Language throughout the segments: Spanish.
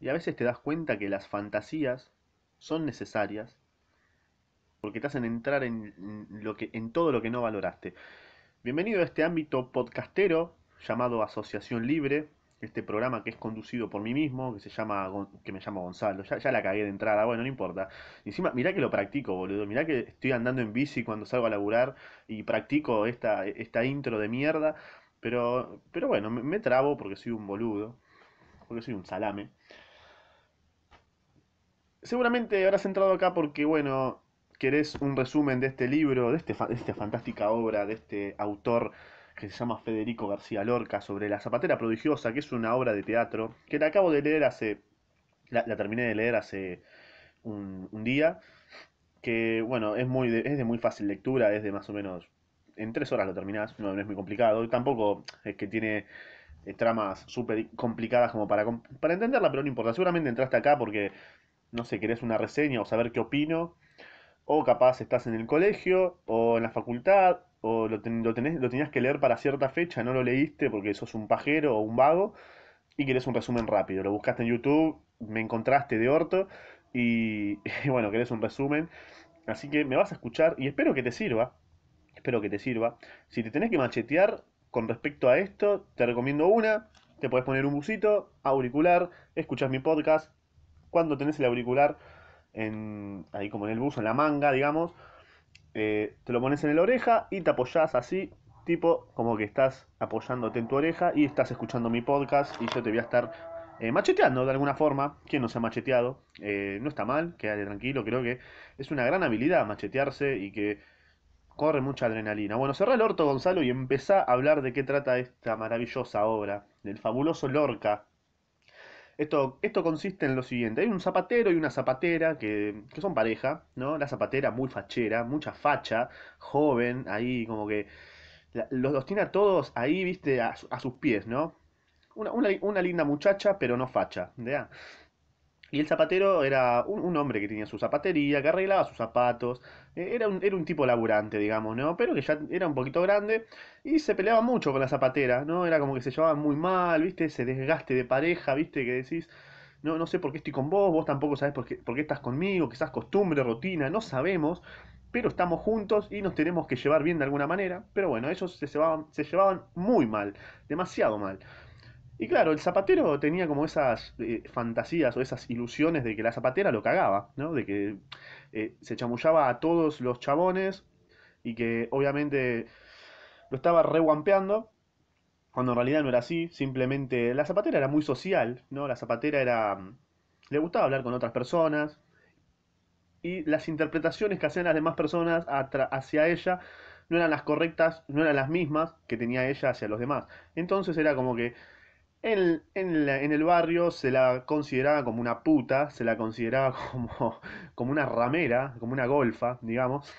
Y a veces te das cuenta que las fantasías son necesarias porque te hacen entrar en, lo que, en todo lo que no valoraste. Bienvenido a este ámbito podcastero llamado Asociación Libre, este programa que es conducido por mí mismo, que se llama que me llamo Gonzalo. Ya, la cagué de entrada, bueno, no importa. Encima, mirá que lo practico, boludo. Mirá que estoy andando en bici cuando salgo a laburar y practico esta, esta intro de mierda. Pero, pero bueno, me trabo porque soy un boludo, porque soy un salame seguramente habrás entrado acá porque, bueno, querés un resumen de este libro, de, este, esta fantástica obra, de este autor que se llama Federico García Lorca, sobre La Zapatera Prodigiosa, que es una obra de teatro, que la acabo de leer hace, la, terminé de leer hace un, un, día, que bueno, es, muy de, es de muy fácil lectura, es de más o menos, en tres horas lo terminás, no, es muy complicado, y tampoco es que tiene eh, tramas súper complicadas como para, para entenderla, pero no importa, seguramente entraste acá porque no sé, querés una reseña o saber qué opino, o capaz estás en el colegio o en la facultad, o lo, tenías que leer para cierta fecha, no lo leíste porque sos un pajero o un vago, y querés un resumen rápido. Lo buscaste en YouTube, me encontraste de orto, y, y bueno, querés un resumen. Así que me vas a escuchar y espero que te sirva. Espero que te sirva. Si te tenés que machetear con respecto a esto, te recomiendo una. Te podés poner un busito, auricular, escuchás mi podcast, cuando tenés el auricular en, ahí como en el buzo, en la manga, digamos, eh, te lo pones en la oreja y te apoyás así, tipo como que estás apoyándote en tu oreja y estás escuchando mi podcast y yo te voy a estar eh, macheteando de alguna forma. ¿Quién no se ha macheteado? Eh, no está mal, quédate tranquilo, creo que es una gran habilidad machetearse y que corre mucha adrenalina. Bueno, cerrá el orto Gonzalo y empezá a hablar de qué trata esta maravillosa obra, del fabuloso Lorca, esto, esto consiste en lo siguiente, hay un zapatero y una zapatera que, que son pareja, ¿no? La zapatera muy fachera, mucha facha, joven, ahí como que los, los tiene a todos ahí, viste, a, sus pies, ¿no? Una, una, linda muchacha, pero no facha, ¿vea? Y el zapatero era un, hombre que tenía su zapatería, que arreglaba sus zapatos, e, era un, era un tipo laburante, digamos, ¿no? Pero que ya era un poquito grande y se peleaba mucho con la zapatera, ¿no? Era como que se llevaban muy mal, ¿viste? Ese desgaste de pareja, ¿viste? Que decís, no, no sé por qué estoy con vos, vos tampoco sabés por qué, por qué estás conmigo, quizás costumbre, rutina, no sabemos, pero estamos juntos y nos tenemos que llevar bien de alguna manera. Pero bueno, ellos se se llevaban muy mal, demasiado mal. Y claro, el zapatero tenía como esas eh, fantasías o esas ilusiones de que la zapatera lo cagaba, ¿no? De que eh, se chamullaba a todos los chabones y que obviamente lo estaba reguampeando, cuando en realidad no era así, simplemente la zapatera era muy social, ¿no? La zapatera era... Mm, le gustaba hablar con otras personas y las interpretaciones que hacían las demás personas hacia ella no eran las correctas, no eran las mismas que tenía ella hacia los demás. Entonces era como que en, el barrio se la consideraba como una puta, se la consideraba como, como una ramera, como una golfa, digamos,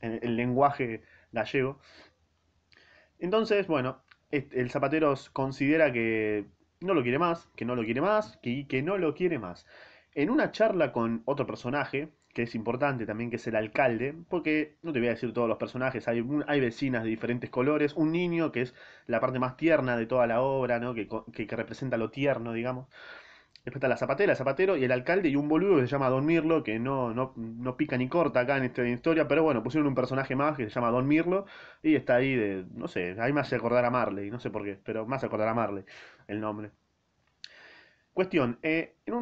en el lenguaje gallego. Entonces, bueno, el zapatero considera que no lo quiere más, que no lo quiere más, que no lo quiere más. En una charla con otro personaje, que es importante también, que es el alcalde, porque no te voy a decir todos los personajes, hay, hay vecinas de diferentes colores, un niño que es la parte más tierna de toda la obra, ¿no? que, representa lo tierno, digamos. Después está la zapatera, el zapatero y el alcalde y un boludo que se llama Don Mirlo, que no, no, no pica ni corta acá en esta historia, pero bueno, pusieron un personaje más que se llama Don Mirlo y está ahí de, no sé, ahí más se acordar a Marley, no sé por qué, pero más acordar a Marley el nombre. Cuestión, eh, en,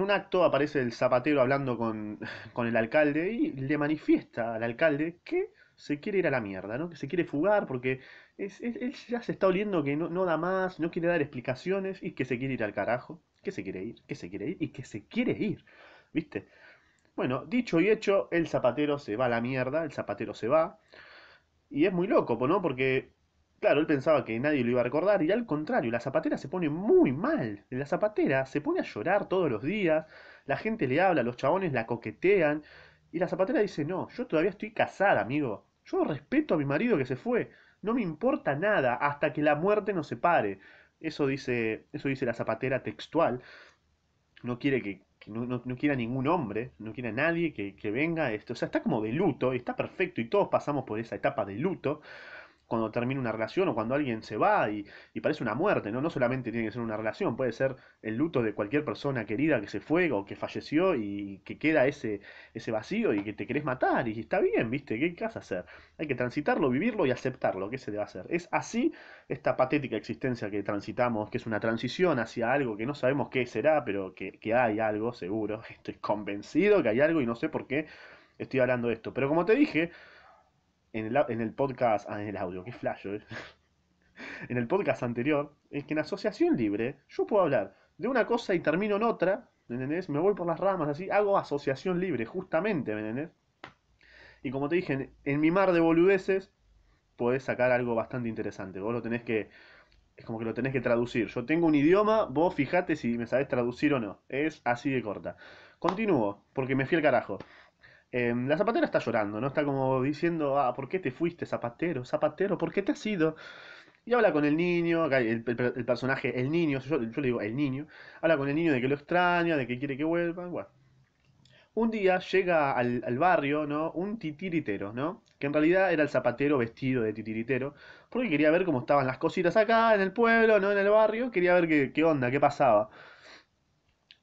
un acto aparece el zapatero hablando con, el alcalde y le manifiesta al alcalde que se quiere ir a la mierda, ¿no? que se quiere fugar porque él ya se está oliendo que no, da más, no quiere dar explicaciones y que se quiere ir al carajo, que se quiere ir, que se quiere ir y que se quiere ir, ¿viste? Bueno, dicho y hecho, el zapatero se va a la mierda, el zapatero se va. Y es muy loco, ¿no? Porque Claro, él pensaba que nadie lo iba a recordar y al contrario, la zapatera se pone muy mal. La zapatera se pone a llorar todos los días, la gente le habla, los chabones la coquetean y la zapatera dice, no, yo todavía estoy casada, amigo. Yo respeto a mi marido que se fue, no me importa nada hasta que la muerte nos separe. Eso dice, eso dice la zapatera textual. No quiere que, no, quiera ningún hombre, no a nadie que, venga. Esto. O sea, está como de luto, está perfecto y todos pasamos por esa etapa de luto cuando termina una relación o cuando alguien se va y, parece una muerte, ¿no? No solamente tiene que ser una relación, puede ser el luto de cualquier persona querida que se fue o que falleció y que queda ese, ese vacío y que te querés matar y está bien, ¿viste? ¿Qué, vas a hacer? Hay que transitarlo, vivirlo y aceptarlo, ¿qué se debe hacer? Es así esta patética existencia que transitamos, que es una transición hacia algo que no sabemos qué será, pero que, que hay algo seguro, estoy convencido que hay algo y no sé por qué estoy hablando de esto. Pero como te dije, en el, en el podcast, ah, en el audio, qué flash, ¿eh? en el podcast anterior, es que en asociación libre yo puedo hablar de una cosa y termino en otra, ¿me entendés? Me voy por las ramas, así, hago asociación libre, justamente, ¿me entendés? Y como te dije, en, mi mar de boludeces podés sacar algo bastante interesante. Vos lo tenés que. Es como que lo tenés que traducir. Yo tengo un idioma, vos fijate si me sabés traducir o no. Es así de corta. Continúo, porque me fui al carajo. Em, la zapatera está llorando, ¿no? Está como diciendo, ah, ¿por qué te fuiste, zapatero? Zapatero, ¿por qué te has ido? Y habla con el niño, el, personaje, el niño, yo, le digo el niño, habla con el niño de que lo extraña, de que quiere que vuelva, Un día llega al, barrio, ¿no? Un titiritero, ¿no? Que en realidad era el zapatero vestido de titiritero, porque quería ver cómo estaban las cositas acá, en el pueblo, ¿no? En el barrio, quería ver qué, qué onda, qué pasaba.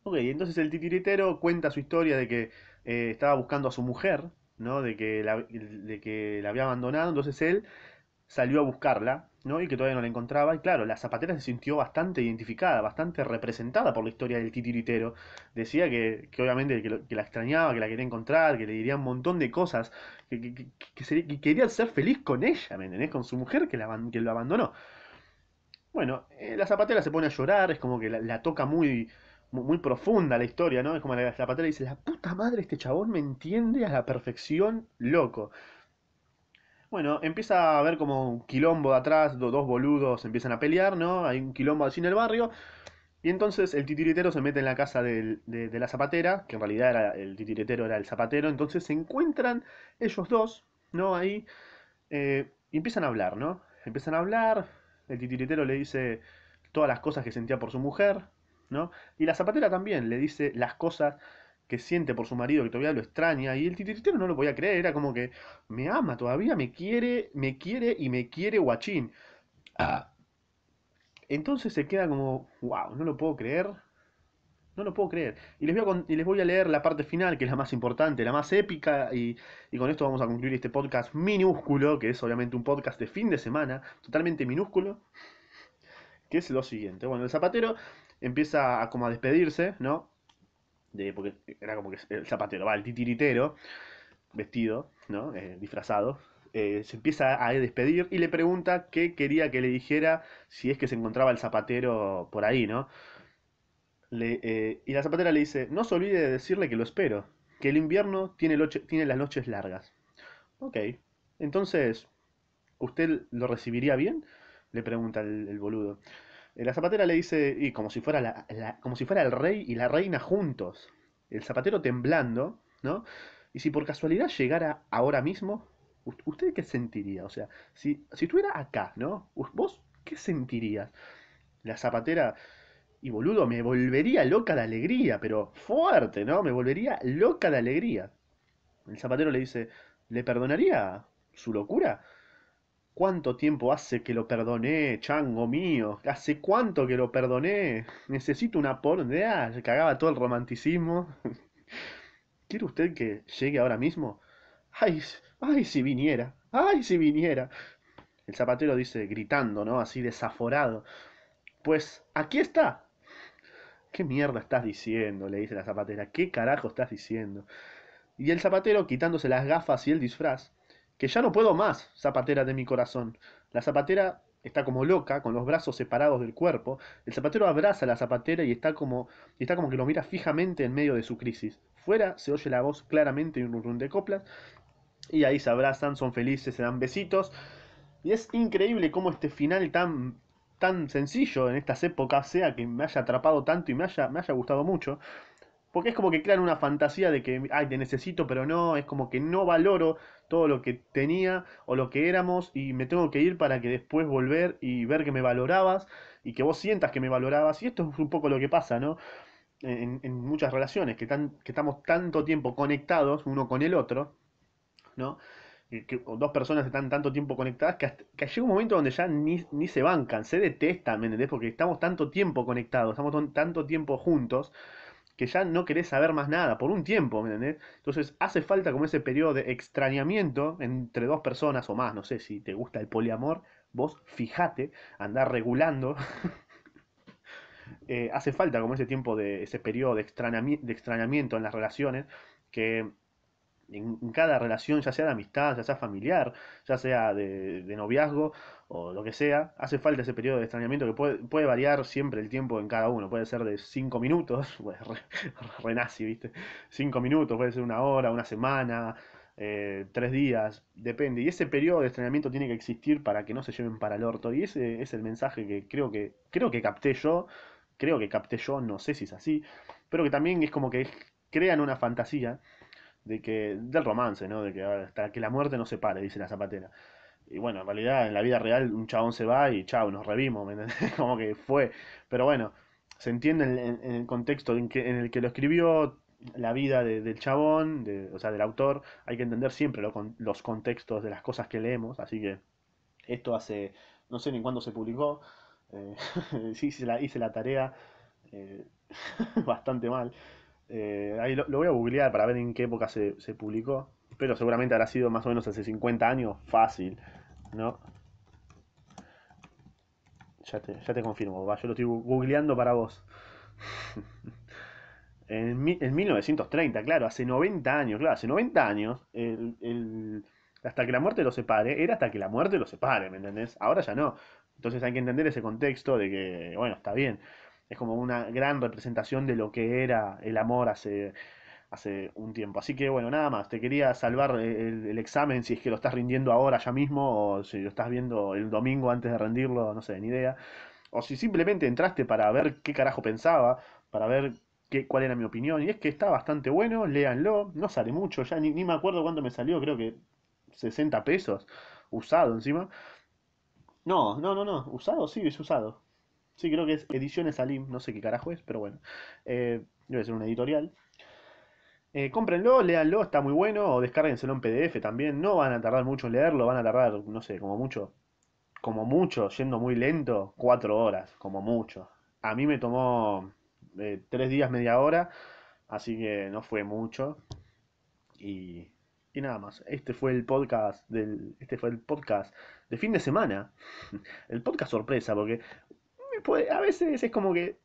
Ok, entonces el titiritero cuenta su historia de que eh, estaba buscando a su mujer, ¿no? De que, la, que la había abandonado, entonces él salió a buscarla, ¿no? Y que todavía no la encontraba. Y claro, la zapatera se sintió bastante identificada, bastante representada por la historia del titiritero. Decía que, obviamente que, la extrañaba, que la quería encontrar, que le diría un montón de cosas, que, quería ser feliz con ella, ¿me Con su mujer que, la, que lo abandonó. Bueno, eh, la zapatera se pone a llorar, es como que la toca muy muy, profunda la historia, ¿no? Es como la, zapatera dice, la puta madre, este chabón me entiende a la perfección, loco. Bueno, empieza a haber como un quilombo de atrás, dos boludos empiezan a pelear, ¿no? Hay un quilombo así en el barrio. Y entonces el titiritero se mete en la casa de, la zapatera, que en realidad era, el titiritero era el zapatero. Entonces se encuentran ellos dos, ¿no? Ahí. Eh, y empiezan a hablar, ¿no? Empiezan a hablar. El titiritero le dice todas las cosas que sentía por su mujer, y la zapatera también le dice las cosas que siente por su marido, que todavía lo extraña, y el titiritero no lo podía creer, era como que me ama todavía, me quiere, me quiere y me quiere guachín. Ah. Entonces se queda como, wow, no lo puedo creer, no lo puedo creer. Y les, voy a les voy a leer la parte final, que es la más importante, la más épica, y, y, con esto vamos a concluir este podcast minúsculo, que es obviamente un podcast de fin de semana, totalmente minúsculo que es lo siguiente. Bueno, el zapatero empieza a, como a despedirse, ¿no? porque era como que el zapatero, va, el titiritero, vestido, ¿no? Eh, disfrazado. Eh, se empieza a despedir y le pregunta qué quería que le dijera si es que se encontraba el zapatero por ahí, ¿no? Le, eh, y la zapatera le dice, no se olvide de decirle que lo espero, que el invierno tiene, tiene las noches largas. Ok, entonces, ¿usted lo recibiría bien? Le pregunta el, boludo. Eh, la zapatera le dice, y como si, fuera la, como si fuera el rey y la reina juntos. El zapatero temblando, ¿no? Y si por casualidad llegara ahora mismo, ¿usted qué sentiría? O sea, si, si estuviera acá, ¿no? ¿Vos qué sentirías? La zapatera, y boludo, me volvería loca de alegría, pero fuerte, ¿no? Me volvería loca de alegría. El zapatero le dice, ¿le perdonaría su locura? ¿Cuánto tiempo hace que lo perdoné, chango mío? ¿Hace cuánto que lo perdoné? Necesito una pornea. Ah, cagaba todo el romanticismo. ¿Quiere usted que llegue ahora mismo? ¡Ay! ¡Ay, si viniera! ¡Ay, si viniera! El zapatero dice, gritando, ¿no? Así desaforado. Pues, aquí está. ¿Qué mierda estás diciendo? Le dice la zapatera. ¿Qué carajo estás diciendo? Y el zapatero, quitándose las gafas y el disfraz, que ya no puedo más, zapatera de mi corazón. La zapatera está como loca, con los brazos separados del cuerpo. El zapatero abraza a la zapatera y está como, está como que lo mira fijamente en medio de su crisis. Fuera se oye la voz claramente y un run de coplas. Y ahí se abrazan, son felices, se dan besitos. Y es increíble cómo este final tan, tan sencillo en estas épocas sea que me haya atrapado tanto y me haya, me haya gustado mucho. Porque es como que crean una fantasía de que, ay, te necesito, pero no, es como que no valoro todo lo que tenía o lo que éramos y me tengo que ir para que después volver y ver que me valorabas y que vos sientas que me valorabas. Y esto es un poco lo que pasa, ¿no? En, muchas relaciones, que, tan, que estamos tanto tiempo conectados uno con el otro, ¿no? Eh, que dos personas están tanto tiempo conectadas que, llega un momento donde ya ni, se bancan, se detestan, ¿me Porque estamos tanto tiempo conectados, estamos tanto tiempo juntos que ya no querés saber más nada por un tiempo, ¿me entendés? Entonces hace falta como ese periodo de extrañamiento entre dos personas o más, no sé si te gusta el poliamor, vos fijate, andar regulando. Eh, hace falta como ese tiempo de ese periodo de, de extrañamiento en las relaciones que en cada relación, ya sea de amistad, ya sea familiar, ya sea de, noviazgo o lo que sea, hace falta ese periodo de extrañamiento que puede, variar siempre el tiempo en cada uno. Puede ser de 5 minutos, pues, Renaci, ¿viste? 5 minutos, puede ser una hora, una semana, eh, tres días, depende. Y ese periodo de extrañamiento tiene que existir para que no se lleven para el orto. Y ese es el mensaje que creo que, creo que capté yo, creo que capté yo, no sé si es así, pero que también es como que crean una fantasía de que del romance, ¿no? De que hasta que la muerte no se pare, dice la zapatera. Y bueno, en realidad en la vida real un chabón se va y chao, nos revimos, ¿me Como que fue. Pero bueno, se entiende en, el contexto en, el que lo escribió la vida del chabón, de, o sea, del autor. Hay que entender siempre los contextos de las cosas que leemos, así que esto hace, no sé ni cuándo se publicó. Eh, sí, hice la, hice la tarea eh, bastante mal. Eh, ahí lo, voy a googlear para ver en qué época se, publicó. Pero seguramente habrá sido más o menos hace 50 años. Fácil, ¿no? Ya te, confirmo, yo lo estoy googleando para vos. en, 1930, claro, hace 90 años, claro, hace 90 años, hasta que la muerte lo separe, era hasta que la muerte lo separe, ¿me entendés? Ahora ya no. Entonces hay que entender ese contexto de que, bueno, está bien es como una gran representación de lo que era el amor hace, hace un tiempo. Así que bueno, nada más, te quería salvar el, examen si es que lo estás rindiendo ahora ya mismo o si lo estás viendo el domingo antes de rendirlo, no sé, ni idea. O si simplemente entraste para ver qué carajo pensaba, para ver qué, cuál era mi opinión. Y es que está bastante bueno, léanlo, no sale mucho, ya ni, ni me acuerdo cuándo me salió, creo que 60 pesos, usado encima. No, no, no, no, usado sí, es usado. Sí, creo que es Ediciones Alim, no sé qué carajo es, pero bueno. Eh, debe ser una editorial. Eh, cómprenlo, léanlo, está muy bueno, o descárguenselo en PDF también. No van a tardar mucho en leerlo, van a tardar, no sé, como mucho, como mucho, yendo muy lento, cuatro horas, como mucho. A mí me tomó eh, tres días, media hora, así que no fue mucho. Y, y nada más. Este fue el podcast del, este fue el podcast de fin de semana. El podcast sorpresa, porque a veces es como que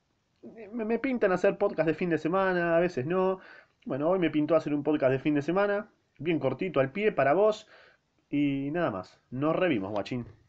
eh, me, me, pintan hacer podcast de fin de semana, a veces no. Bueno, hoy me pintó hacer un podcast de fin de semana, bien cortito al pie para vos. Y nada más, nos revimos, guachín.